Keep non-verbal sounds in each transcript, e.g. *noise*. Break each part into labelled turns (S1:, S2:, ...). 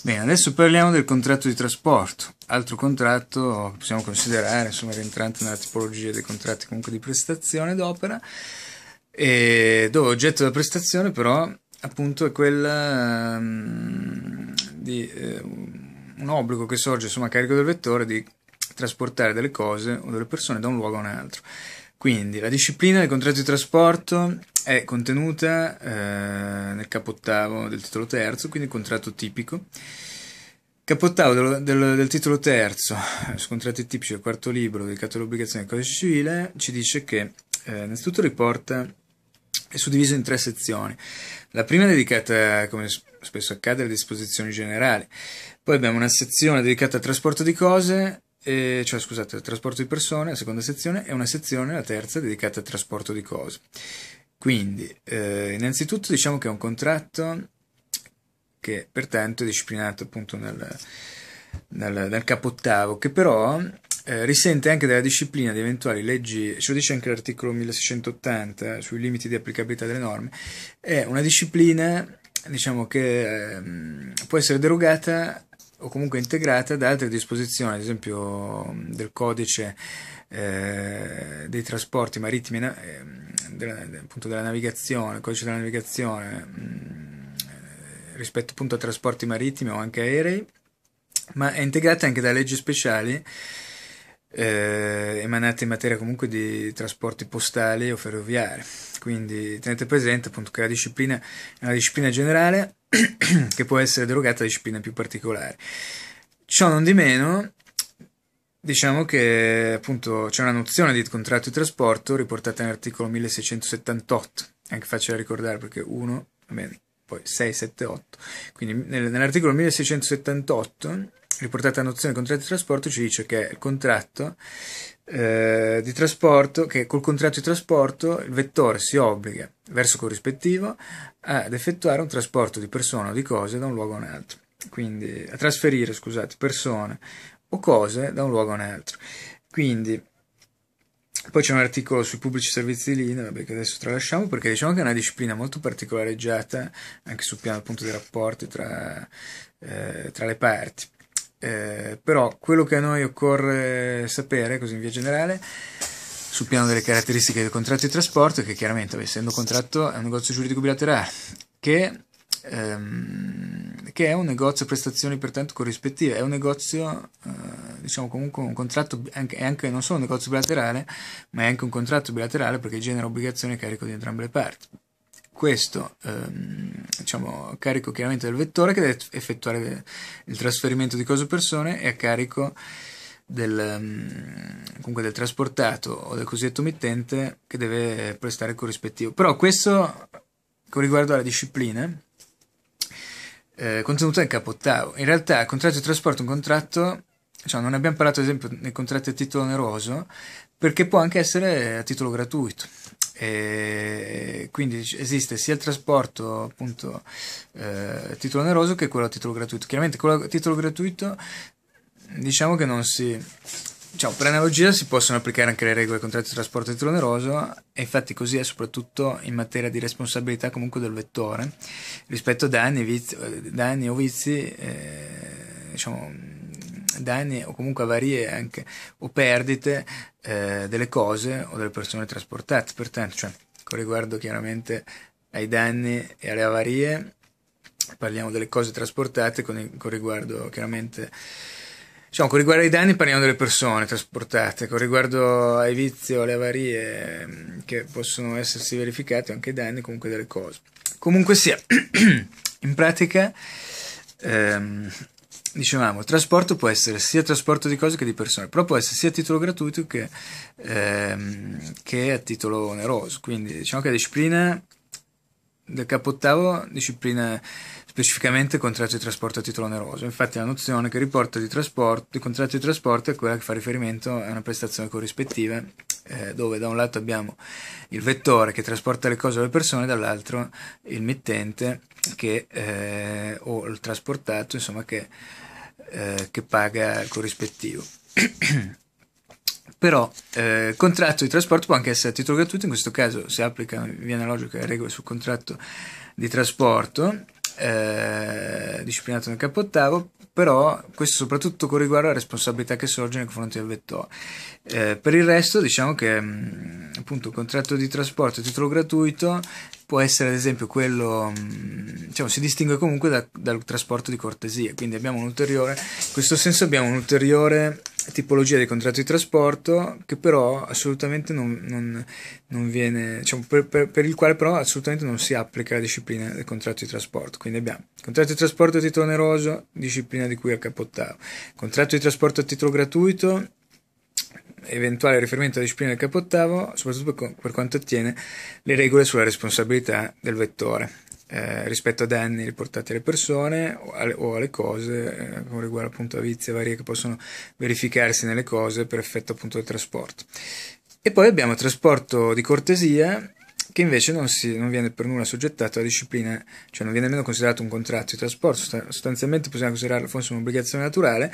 S1: Bene, adesso parliamo del contratto di trasporto, altro contratto che possiamo considerare insomma, rientrante nella tipologia dei contratti comunque di prestazione d'opera, e dove oggetto della prestazione però appunto è quella um, ehm, di eh, un obbligo che sorge insomma, a carico del vettore di trasportare delle cose o delle persone da un luogo a un altro. Quindi la disciplina del contratto di trasporto è contenuta eh, nel capo ottavo del titolo terzo, quindi il contratto tipico. Capo ottavo del, del, del, titolo terzo, eh, su contratti tipici del quarto libro dedicato all'obbligazione del codice civile, ci dice che eh, innanzitutto riporta è suddiviso in tre sezioni. La prima è dedicata, come spesso accade, alle disposizioni generali. Poi abbiamo una sezione dedicata al trasporto di cose e, cioè scusate, il trasporto di persone, la seconda sezione, e una sezione, la terza, dedicata al trasporto di cose. Quindi, eh, innanzitutto diciamo che è un contratto che pertanto è disciplinato appunto nel, nel, nel capo ottavo, che però eh, risente anche della disciplina di eventuali leggi, ce lo dice anche l'articolo 1680 eh, sui limiti di applicabilità delle norme, è una disciplina diciamo che eh, può essere derogata o comunque integrata da altre disposizioni, ad esempio del codice eh, dei trasporti marittimi, eh, della, appunto della navigazione, codice della navigazione mh, rispetto appunto a trasporti marittimi o anche aerei, ma è integrata anche da leggi speciali eh, emanate in materia comunque di trasporti postali o ferroviari. Quindi tenete presente appunto che la disciplina è una disciplina generale *clears throat* che può essere derogata a discipline più particolari. Ciò non di meno, diciamo che appunto c'è una nozione di contratto di trasporto riportata nell'articolo 1678, anche facile da ricordare perché 1, va bene, poi 6, 7, 8. Quindi nell'articolo 1678 riportata a nozione del contratto di trasporto ci dice che il contratto eh, di trasporto che col contratto di trasporto il vettore si obbliga verso corrispettivo ad effettuare un trasporto di persone o di cose da un luogo a un altro quindi a trasferire scusate persone o cose da un luogo a un altro quindi poi c'è un articolo sui pubblici servizi di linea, vabbè, che adesso tralasciamo perché diciamo che è una disciplina molto particolareggiata eh, anche sul piano appunto dei rapporti tra, eh, tra le parti. Eh, però quello che a noi occorre sapere, così in via generale, sul piano delle caratteristiche del contratto di trasporto, è che chiaramente, essendo contratto, è un negozio giuridico bilaterale, che, ehm, che è un negozio a prestazioni pertanto corrispettive, è un negozio, eh, diciamo comunque un contratto, anche, è anche non solo un negozio bilaterale, ma è anche un contratto bilaterale perché genera obbligazioni a carico di entrambe le parti questo ehm, diciamo, a carico chiaramente del vettore che deve effettuare il trasferimento di cose o persone e a carico del, ehm, comunque del trasportato o del cosiddetto mittente che deve prestare il corrispettivo. Però questo con riguardo alla disciplina eh, contenuta nel capo ottavo. In realtà il contratto di trasporto è un contratto, cioè non abbiamo parlato ad esempio nei contratti a titolo oneroso, perché può anche essere a titolo gratuito. Eh, quindi esiste sia il trasporto appunto eh, titolo oneroso che quello a titolo gratuito. Chiaramente quello a titolo gratuito diciamo che non si Diciamo, per analogia si possono applicare anche le regole ai contratti di trasporto titolo oneroso e infatti così è soprattutto in materia di responsabilità comunque del vettore rispetto a danni, viz, eh, danni o vizi eh, diciamo, danni o comunque avarie anche, o perdite eh, delle cose o delle persone trasportate. Pertanto, cioè, con riguardo chiaramente ai danni e alle avarie, parliamo delle cose trasportate, con, con riguardo chiaramente... Diciamo, con riguardo ai danni parliamo delle persone trasportate, con riguardo ai vizi o alle avarie mm, che possono essersi verificati, anche i danni comunque delle cose. Comunque sia, *clears throat* in pratica ehm, dicevamo, il trasporto può essere sia trasporto di cose che di persone, però può essere sia a titolo gratuito che, ehm, che a titolo oneroso. Quindi diciamo che la disciplina del capo ottavo disciplina specificamente contratto di trasporto a titolo oneroso. Infatti la nozione che riporta di, di, contratto di trasporto è quella che fa riferimento a una prestazione corrispettiva eh, dove da un lato abbiamo il vettore che trasporta le cose alle persone, dall'altro il mittente che, eh, o il trasportato insomma, che, eh, che paga il corrispettivo. *clears throat* però eh, contratto di trasporto può anche essere a titolo gratuito, in questo caso si applica via analogica le regole sul contratto di trasporto eh, disciplinato nel capo ottavo, però questo soprattutto con riguardo alla responsabilità che sorge nei confronti del vettore. Eh, per il resto diciamo che mh, mm, appunto il contratto di trasporto a titolo gratuito può essere ad esempio quello, mh, mm, diciamo, si distingue comunque da, dal trasporto di cortesia, quindi abbiamo un ulteriore, in questo senso abbiamo un ulteriore tipologia di contratto di trasporto che però assolutamente non, non, non viene, diciamo, per, per, per, il quale però assolutamente non si applica la disciplina del contratto di trasporto. Quindi abbiamo contratto di trasporto a titolo oneroso, disciplina di cui a capottavo, contratto di trasporto a titolo gratuito, eventuale riferimento alla disciplina del capottavo, soprattutto per quanto attiene le regole sulla responsabilità del vettore eh, rispetto a danni riportati alle persone o alle, o alle cose eh, con riguardo appunto a vizie varie che possono verificarsi nelle cose per effetto appunto del trasporto. E poi abbiamo il trasporto di cortesia che invece non, si, non viene per nulla soggettato a disciplina, cioè non viene nemmeno considerato un contratto di trasporto, sostanzialmente possiamo considerarlo forse un'obbligazione naturale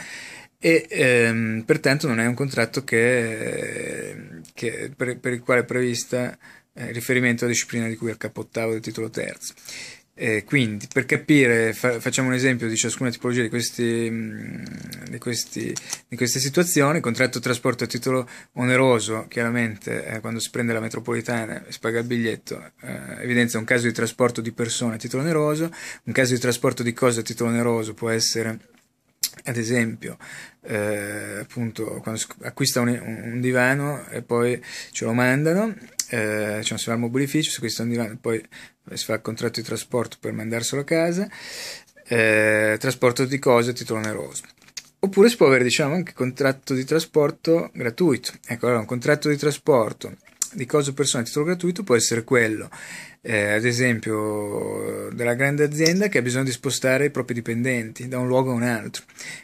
S1: e ehm, pertanto non è un contratto che, che per, per il quale è prevista eh, riferimento alla disciplina di cui al capo del titolo terzo. Eh, quindi, per capire, fa, facciamo un esempio di ciascuna tipologia di, questi, mm, di, questi, di queste situazioni. Contratto di trasporto a titolo oneroso, chiaramente eh, quando si prende la metropolitana e si paga il biglietto, eh, evidenzia un caso di trasporto di persone a titolo oneroso, un caso di trasporto di cose a titolo oneroso può essere ad esempio, eh, appunto, quando si acquista un, un, divano e poi ce lo mandano, eh, diciamo, si va al mobilificio, si acquista un poi si fa il contratto di trasporto per mandarselo a casa, eh, trasporto di cose a titolo oneroso. Oppure si può avere diciamo, anche contratto di trasporto gratuito. Ecco, allora un contratto di trasporto di cose o persone a titolo gratuito può essere quello, eh, ad esempio, della grande azienda che ha bisogno di spostare i propri dipendenti da un luogo a un altro.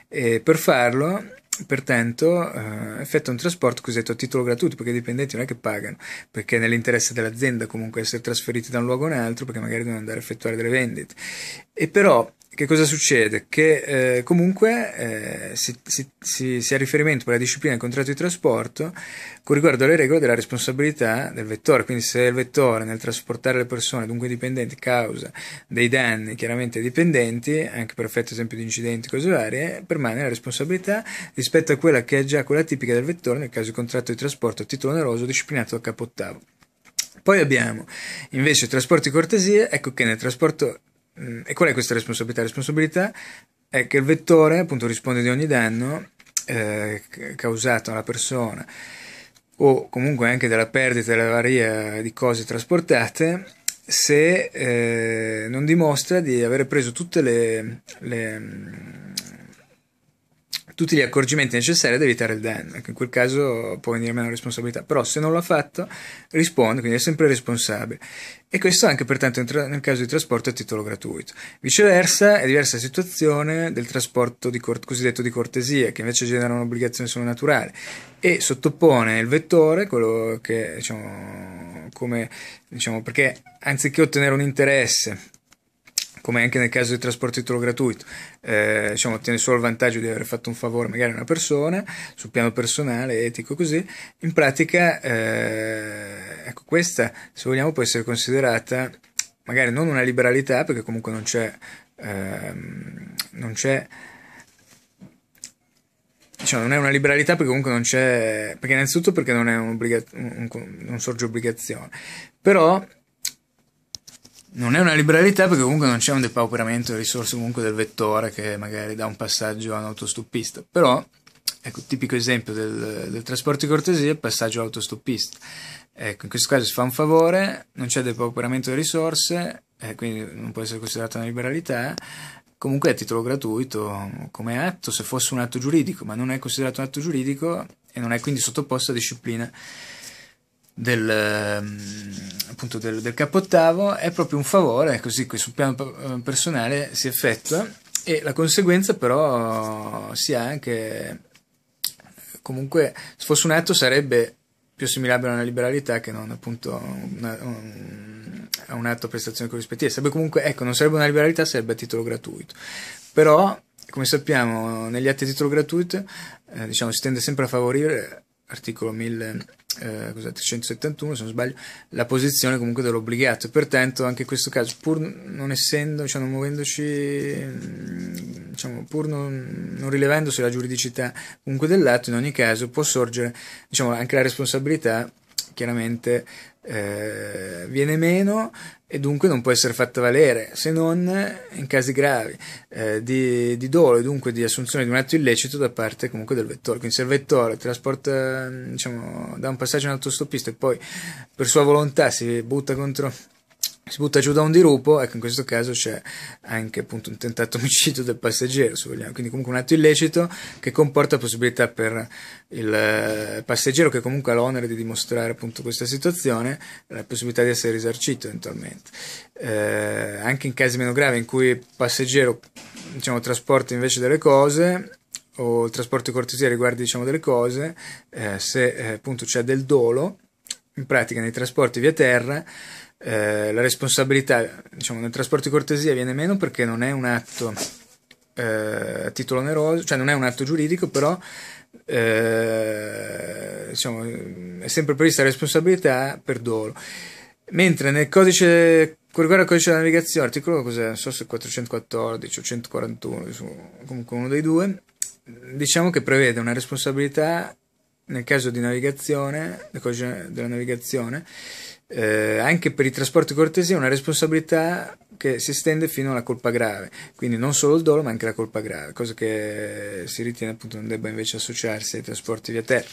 S1: E per farlo Pertanto eh, effettua un trasporto cosiddetto a titolo gratuito perché i dipendenti non è che pagano, perché è nell'interesse dell'azienda comunque essere trasferiti da un luogo a un altro perché magari devono andare a effettuare delle vendite. E però che cosa succede? Che eh, comunque eh, si, si, si, si, ha riferimento per la disciplina del contratto di trasporto con riguardo alle regole della responsabilità del vettore, quindi se il vettore nel trasportare le persone, dunque i dipendenti, causa dei danni chiaramente ai dipendenti, anche per effetto esempio di incidenti e cose varie, permane la responsabilità rispetto a quella che è già quella tipica del vettore nel caso di contratto di trasporto a titolo oneroso disciplinato da capo ottavo. Poi abbiamo invece trasporti cortesie, ecco che nel trasporto Mm, e qual è questa responsabilità? La responsabilità è che il vettore appunto risponde di ogni danno eh, causato alla persona o comunque anche della perdita della varia di cose trasportate se eh, non dimostra di aver preso tutte le, le tutti gli accorgimenti necessari ad evitare il danno, ecco, in quel caso può venire meno responsabilità, però se non l'ha fatto risponde, quindi è sempre responsabile. E questo anche pertanto tra- nel caso di trasporto a titolo gratuito. Viceversa è diversa la situazione del trasporto di cor- cosiddetto di cortesia, che invece genera un'obbligazione solo naturale e sottopone il vettore, quello che diciamo, come, diciamo, perché anziché ottenere un interesse come anche nel caso del trasporto titolo gratuito, eh, diciamo, ottiene solo il vantaggio di aver fatto un favore magari a una persona, sul piano personale, etico, così, in pratica, eh, ecco, questa, se vogliamo, può essere considerata magari non una liberalità, perché comunque non c'è, ehm, non c'è, diciamo, non è una liberalità perché comunque non c'è, perché innanzitutto perché non, un obbliga- un, un, non sorge obbligazione, però non è una liberalità perché comunque non c'è un depauperamento delle risorse comunque del vettore che magari dà un passaggio a un autostoppista, però ecco, tipico esempio del, del trasporto di cortesia è il passaggio autostoppista. Ecco, in questo caso si fa un favore, non c'è depauperamento delle risorse, eh, quindi non può essere considerata una liberalità, comunque è a titolo gratuito come atto, se fosse un atto giuridico, ma non è considerato un atto giuridico e non è quindi sottoposto a disciplina del, ehm, appunto del, del capo è proprio un favore, così sul piano eh, personale si effettua e la conseguenza però sia anche comunque se fosse un atto sarebbe più assimilabile a una liberalità che non appunto una, un, a un atto a prestazione corrispettiva sarebbe comunque ecco non sarebbe una liberalità sarebbe a titolo gratuito però come sappiamo negli atti a titolo gratuito eh, diciamo si tende sempre a favorire articolo 1000 eh, 371 se non sbaglio la posizione comunque dell'obbligato pertanto anche in questo caso pur non essendo cioè diciamo, non muovendoci mm, diciamo, pur non, non rilevandosi la giuridicità comunque dell'atto in ogni caso può sorgere diciamo, anche la responsabilità chiaramente eh, viene meno e dunque non può essere fatta valere se non eh, in casi gravi eh, di, di dolo e dunque di assunzione di un atto illecito da parte comunque del vettore. Quindi se il vettore trasporta mm, diciamo, da un passaggio a un autostopista e poi per sua volontà si butta contro si butta giù da un dirupo, ecco in questo caso c'è anche appunto un tentato omicidio del passeggero, se vogliamo, quindi comunque un atto illecito che comporta possibilità per il eh, passeggero che comunque ha l'onere di dimostrare appunto questa situazione, la possibilità di essere risarcito eventualmente. Eh, anche in casi meno gravi in cui il passeggero diciamo, trasporta invece delle cose o il trasporto di cortesia riguarda diciamo, delle cose, eh, se eh, appunto c'è del dolo, in pratica nei trasporti via terra, eh, la responsabilità diciamo, nel trasporto di cortesia viene meno perché non è un atto eh, a titolo oneroso, cioè non è un atto giuridico, però eh, diciamo, è sempre prevista la responsabilità per dolo. Mentre nel codice, riguardo al codice della navigazione, articolo cos'è? non so se 414 o 141, comunque uno dei due, diciamo che prevede una responsabilità nel caso di navigazione, del codice della navigazione, eh, anche per i trasporti cortesi è una responsabilità che si estende fino alla colpa grave, quindi non solo il dolo ma anche la colpa grave, cosa che si ritiene appunto non debba invece associarsi ai trasporti via terra.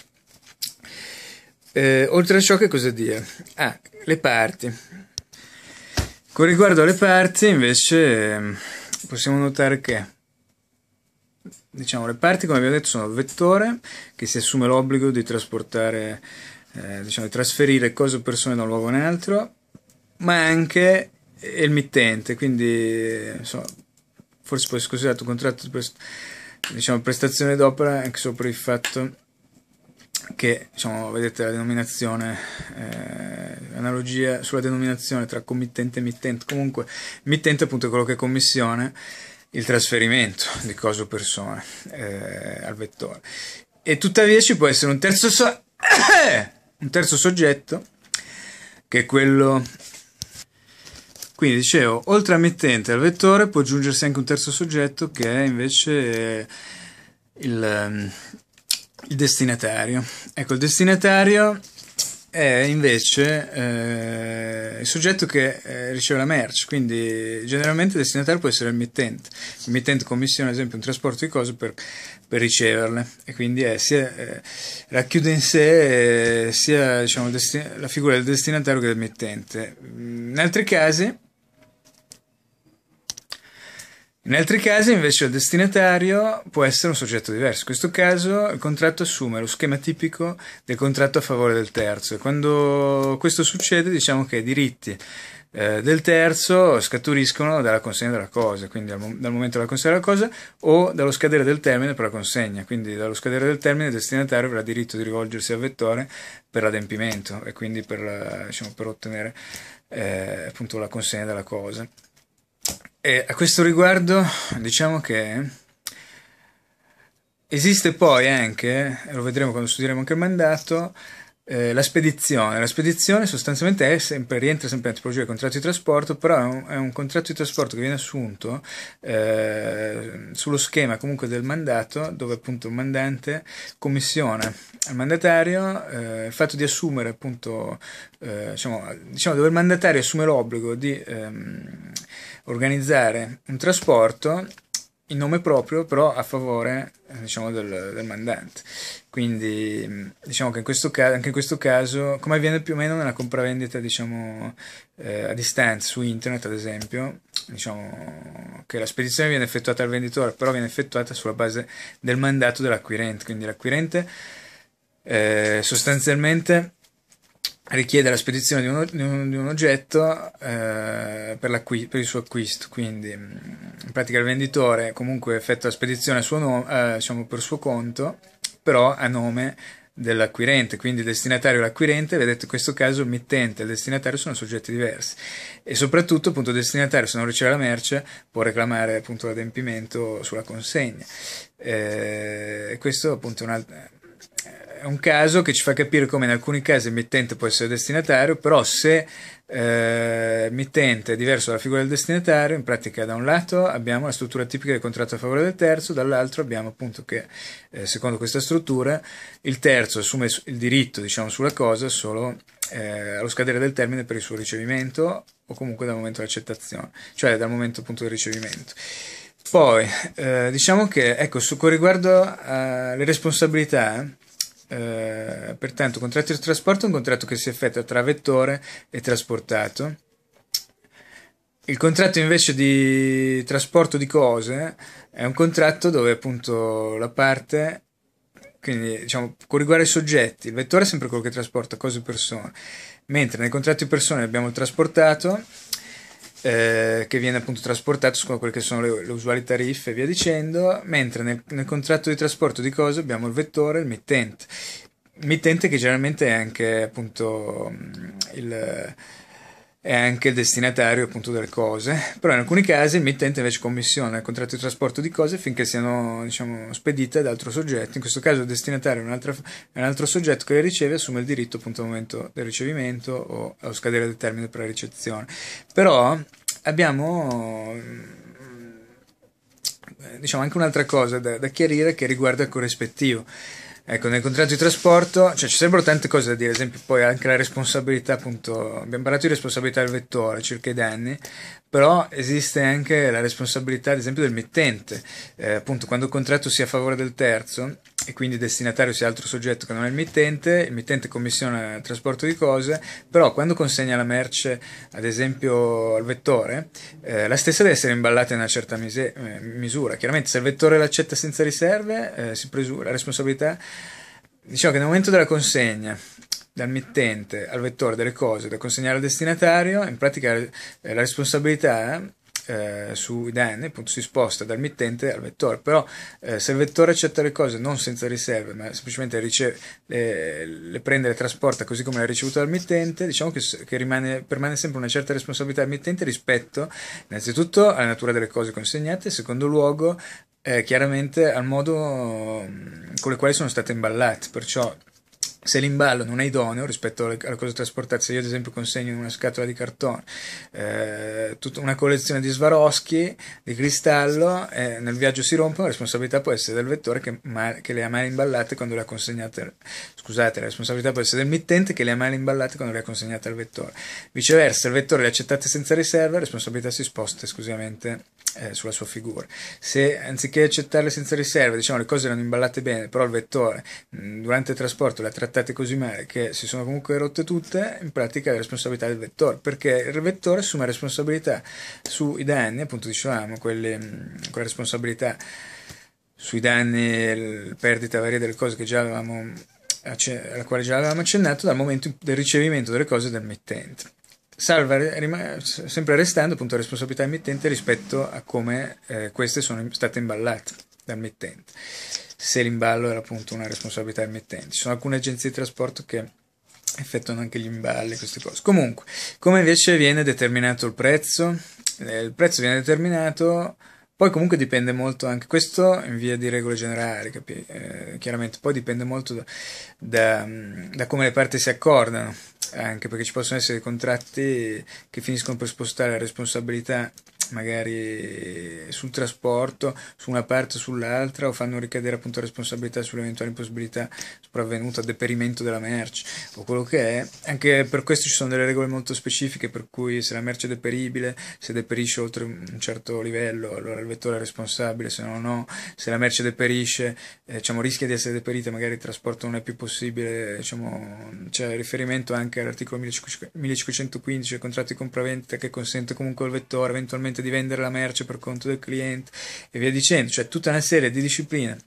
S1: Eh, oltre a ciò che cosa dire? Ah, le parti. Con riguardo alle parti invece ehm, possiamo notare che diciamo, le parti come abbiamo detto sono il vettore che si assume l'obbligo di trasportare eh, diciamo, di trasferire cose o persone da un luogo in un altro, ma anche il mittente, quindi so, forse può essere considerato un contratto di prest diciamo, prestazione d'opera anche solo per il fatto che, diciamo, vedete la denominazione, eh, analogia sulla denominazione tra committente e mittente, comunque mittente appunto è quello che è commissione, il trasferimento di cose o persone eh, al vettore. E tuttavia ci può essere un terzo... So- *coughs* eh, un terzo soggetto che è quello quindi dicevo oltre al mittente al vettore può aggiungersi anche un terzo soggetto che è invece il, ehm, il destinatario ecco il destinatario è invece eh, il soggetto che eh, riceve la merce, quindi generalmente il destinatario può essere il mittente. Il mittente commissiona ad esempio un trasporto di cose per, per riceverle e quindi è, sia, eh, racchiude in sé eh, sia diciamo, desti- la figura del destinatario che del mittente. In altri casi in altri casi invece il destinatario può essere un soggetto diverso. In questo caso il contratto assume lo schema tipico del contratto a favore del terzo e quando questo succede diciamo che i diritti eh, del terzo scaturiscono dalla consegna della cosa, quindi dal, dal momento della consegna della cosa o dallo scadere del termine per la consegna, quindi dallo scadere del termine il destinatario avrà diritto di rivolgersi al vettore per l'adempimento e quindi per, eh, diciamo, per ottenere eh, appunto la consegna della cosa. E a questo riguardo diciamo che esiste poi anche, lo vedremo quando studieremo anche il mandato, eh, la spedizione. La spedizione sostanzialmente sempre, rientra sempre nella tipologia del contratto di trasporto, però è un, è un contratto di trasporto che viene assunto eh, sullo schema comunque del mandato, dove appunto un mandante commissiona al mandatario eh, il fatto di assumere appunto, eh, diciamo, diciamo, dove il mandatario assume l'obbligo di... Ehm, organizzare un trasporto in nome proprio, però a favore eh, diciamo, del, del, mandante. Quindi mm, diciamo che in questo caso, anche in questo caso, come avviene più o meno nella compravendita diciamo, eh, a distanza su internet, ad esempio, diciamo che la spedizione viene effettuata al venditore, però viene effettuata sulla base del mandato dell'acquirente. Quindi l'acquirente eh, sostanzialmente richiede la spedizione di, uno, di, un, di un, oggetto eh, per, per, il suo acquisto, quindi in pratica il venditore comunque effettua la spedizione eh, diciamo per suo conto, però a nome dell'acquirente, quindi il destinatario e l'acquirente, vedete in questo caso il mittente e il destinatario sono soggetti diversi e soprattutto appunto il destinatario se non riceve la merce può reclamare appunto l'adempimento sulla consegna. Eh, questo appunto è un'altra è un caso che ci fa capire come in alcuni casi il mittente può essere destinatario, però se eh, mittente è diverso dalla figura del destinatario, in pratica da un lato abbiamo la struttura tipica del contratto a favore del terzo, dall'altro abbiamo appunto che eh, secondo questa struttura il terzo assume il diritto diciamo, sulla cosa solo eh, allo scadere del termine per il suo ricevimento o comunque dal momento dell'accettazione, cioè dal momento appunto del ricevimento. Poi, eh, diciamo che, ecco, su, con riguardo eh, alle responsabilità, eh, pertanto, contratto di trasporto è un contratto che si effettua tra vettore e trasportato. Il contratto invece di trasporto di cose è un contratto dove appunto la parte, quindi diciamo con riguardo ai soggetti, il vettore è sempre quello che trasporta cose e persone, mentre nel contratto di persone abbiamo il trasportato eh, che viene appunto trasportato secondo quelle che sono le, le usuali tariffe e via dicendo, mentre nel, nel, contratto di trasporto di cose abbiamo il vettore e il mittente, mittente che generalmente è anche appunto mm, il è anche il destinatario appunto delle cose, però in alcuni casi il mittente invece commissiona il contratto di trasporto di cose finché siano diciamo, spedite ad altro soggetto, in questo caso il destinatario è un, altro, è un altro soggetto che le riceve e assume il diritto appunto al momento del ricevimento o allo scadere del termine per la ricezione. Però abbiamo diciamo anche un'altra cosa da, da chiarire che riguarda il corrispettivo. Ecco, nel contratto di trasporto cioè, ci sarebbero tante cose da dire, ad esempio poi anche la responsabilità, appunto, abbiamo parlato di responsabilità del vettore circa i danni, però esiste anche la responsabilità, ad esempio, del mittente, eh, appunto quando il contratto sia a favore del terzo, e quindi il destinatario sia altro soggetto che non è il mittente, il mittente commissiona il trasporto di cose, però quando consegna la merce, ad esempio al vettore, eh, la stessa deve essere imballata in una certa mise- eh, misura. Chiaramente se il vettore l'accetta senza riserve, eh, si presura la responsabilità. Diciamo che nel momento della consegna dal mittente al vettore delle cose da consegnare al destinatario, in pratica eh, la responsabilità eh, su IDN appunto, si sposta dal mittente al vettore, però eh, se il vettore accetta le cose non senza riserve, ma semplicemente riceve, le, le, prende e le trasporta così come le ha ricevute dal mittente, diciamo che, che rimane, permane sempre una certa responsabilità al mittente rispetto innanzitutto alla natura delle cose consegnate, in secondo luogo eh, chiaramente al modo mm, con le quali sono state imballate, perciò se l'imballo non è idoneo rispetto alle, alle cose trasportate, se io ad esempio consegno in una scatola di cartone eh, tutta una collezione di Swarovski di cristallo, eh, nel viaggio si rompono, la responsabilità può essere del vettore che, mal, che le ha male imballate quando le ha consegnate, scusate, la responsabilità può essere del mittente che le ha male imballate quando le ha consegnate al vettore. Viceversa, il vettore le ha accettate senza riserva, la responsabilità si sposta esclusivamente eh, sulla sua figura. Se anziché accettarle senza riserve, diciamo le cose erano imballate bene, però il vettore mh, mm, durante il trasporto le ha trattate così male che si sono comunque rotte tutte, in pratica è la responsabilità del vettore, perché il vettore assume responsabilità sui danni, appunto dicevamo, quelle, mh, mm, quella responsabilità sui danni, perdita varie delle cose che già avevamo alla quale già avevamo accennato dal momento del ricevimento delle cose dal mittente salva sempre restando appunto responsabilità emittente rispetto a come eh, queste sono state imballate dal mittente se l'imballo era appunto una responsabilità emittente ci sono alcune agenzie di trasporto che effettuano anche gli imballi queste cose comunque come invece viene determinato il prezzo eh, il prezzo viene determinato poi comunque dipende molto anche questo in via di regole generali, capi? Eh, chiaramente poi dipende molto da, da, da, come le parti si accordano, anche perché ci possono essere contratti che finiscono per spostare la responsabilità magari sul trasporto, su una parte o sull'altra, o fanno ricadere appunto responsabilità sull'eventuale impossibilità sopravvenuta, deperimento della merce o quello che è. Anche per questo ci sono delle regole molto specifiche, per cui se la merce è deperibile, se deperisce oltre un certo livello, allora il vettore è responsabile, se no no, se la merce deperisce, eh, diciamo, rischia di essere deperita, magari il trasporto non è più possibile, diciamo, c'è riferimento anche all'articolo 1515 del contratto di compravendita che consente comunque al vettore eventualmente cliente, di vendere la merce per conto del cliente e via dicendo, cioè tutta una serie di discipline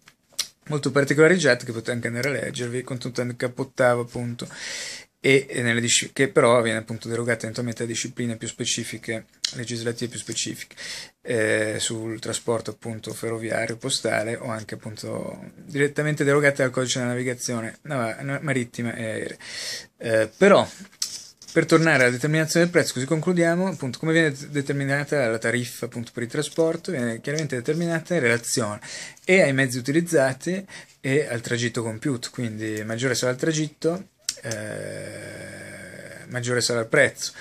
S1: molto particolarizzate che potete anche andare a leggervi con tutto il cappottavo appunto e, e disci- che però viene appunto derogata eventualmente a discipline più specifiche, legislative più specifiche eh, sul trasporto appunto ferroviario, postale o anche appunto direttamente derogate al codice della navigazione nav- marittima e aerea. Eh, però per tornare alla determinazione del prezzo, così concludiamo, appunto, come viene determinata la tariffa appunto, per il trasporto? Viene chiaramente determinata in relazione e ai mezzi utilizzati e al tragitto compiuto, quindi maggiore sarà il tragitto, eh, maggiore sarà il prezzo.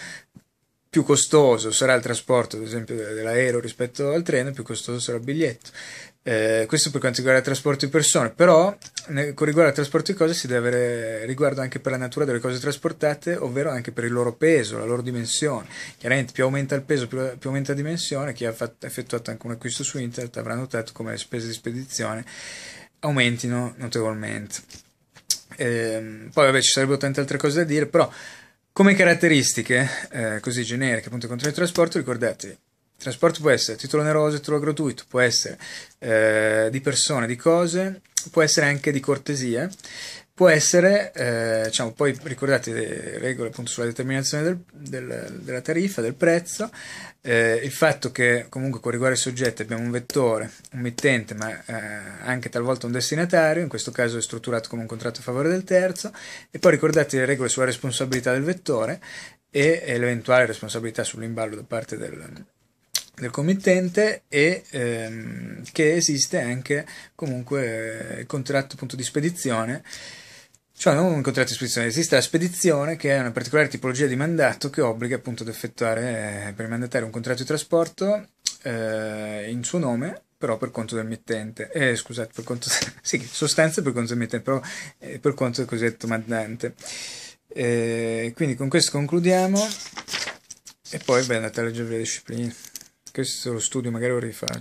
S1: Più costoso sarà il trasporto, ad esempio, dell'aereo rispetto al treno, più costoso sarà il biglietto. Eh, questo per quanto riguarda il trasporto di persone, però nel, con riguardo al trasporto di cose si deve avere riguardo anche per la natura delle cose trasportate, ovvero anche per il loro peso, la loro dimensione. Chiaramente più aumenta il peso, più, più aumenta la dimensione, chi ha fatto, effettuato anche un acquisto su internet avrà notato come le spese di spedizione aumentino notevolmente. Eh, poi vabbè ci sarebbero tante altre cose da dire, però come caratteristiche eh, così generiche appunto contro il trasporto ricordatevi trasporto può essere titolo oneroso, titolo gratuito, può essere eh, di persone, di cose, può essere anche di cortesie, può essere, eh, diciamo, poi ricordate le regole appunto sulla determinazione del, del, della tariffa, del prezzo, eh, il fatto che comunque con riguardo ai soggetti abbiamo un vettore, un mittente, ma eh, anche talvolta un destinatario, in questo caso è strutturato come un contratto a favore del terzo, e poi ricordate le regole sulla responsabilità del vettore e l'eventuale responsabilità sull'imballo da parte del, del committente e ehm, che esiste anche comunque il contratto appunto di spedizione cioè non un contratto di spedizione, esiste la spedizione che è una particolare tipologia di mandato che obbliga appunto ad effettuare eh, per il mandatario un contratto di trasporto eh, in suo nome però per conto del mittente, eh, scusate, per conto, *laughs* sì, sostanza per conto del mittente, però eh, per conto del cosiddetto mandante. Eh, quindi con questo concludiamo e poi beh, andate a leggere le discipline questo lo studio magari lo rifaccio